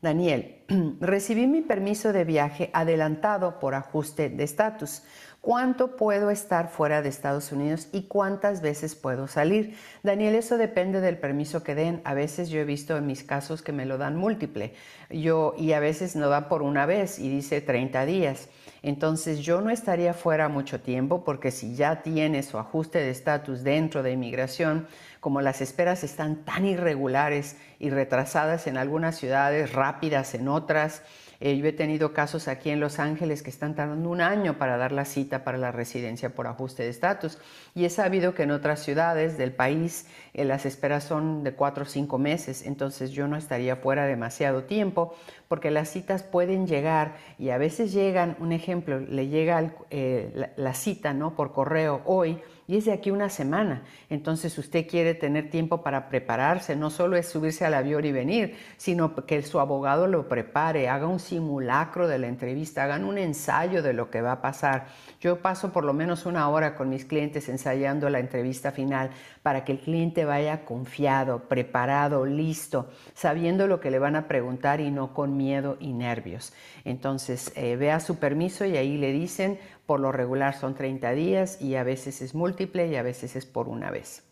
Daniel, recibí mi permiso de viaje adelantado por ajuste de estatus. ¿Cuánto puedo estar fuera de Estados Unidos y cuántas veces puedo salir? Daniel, eso depende del permiso que den. A veces yo he visto en mis casos que me lo dan múltiple yo, y a veces no da por una vez y dice 30 días. Entonces yo no estaría fuera mucho tiempo porque si ya tiene su ajuste de estatus dentro de inmigración, como las esperas están tan irregulares y retrasadas en algunas ciudades, rápidas en otras, eh, yo he tenido casos aquí en Los Ángeles que están tardando un año para dar la cita para la residencia por ajuste de estatus. Y he sabido que en otras ciudades del país eh, las esperas son de cuatro o cinco meses, entonces yo no estaría fuera demasiado tiempo porque las citas pueden llegar y a veces llegan un ejemplo ejemplo, le llega eh, la, la, cita ¿no? por correo hoy, y es de aquí una semana. Entonces usted quiere tener tiempo para prepararse, no solo es subirse al avión y venir, sino que su abogado lo prepare, haga un simulacro de la entrevista, hagan un ensayo de lo que va a pasar. Yo paso por lo menos una hora con mis clientes ensayando la entrevista final para que el cliente vaya confiado, preparado, listo, sabiendo lo que le van a preguntar y no con miedo y nervios. Entonces eh, vea su permiso y ahí le dicen, por lo regular son 30 días y a veces es multa y a veces es por una vez.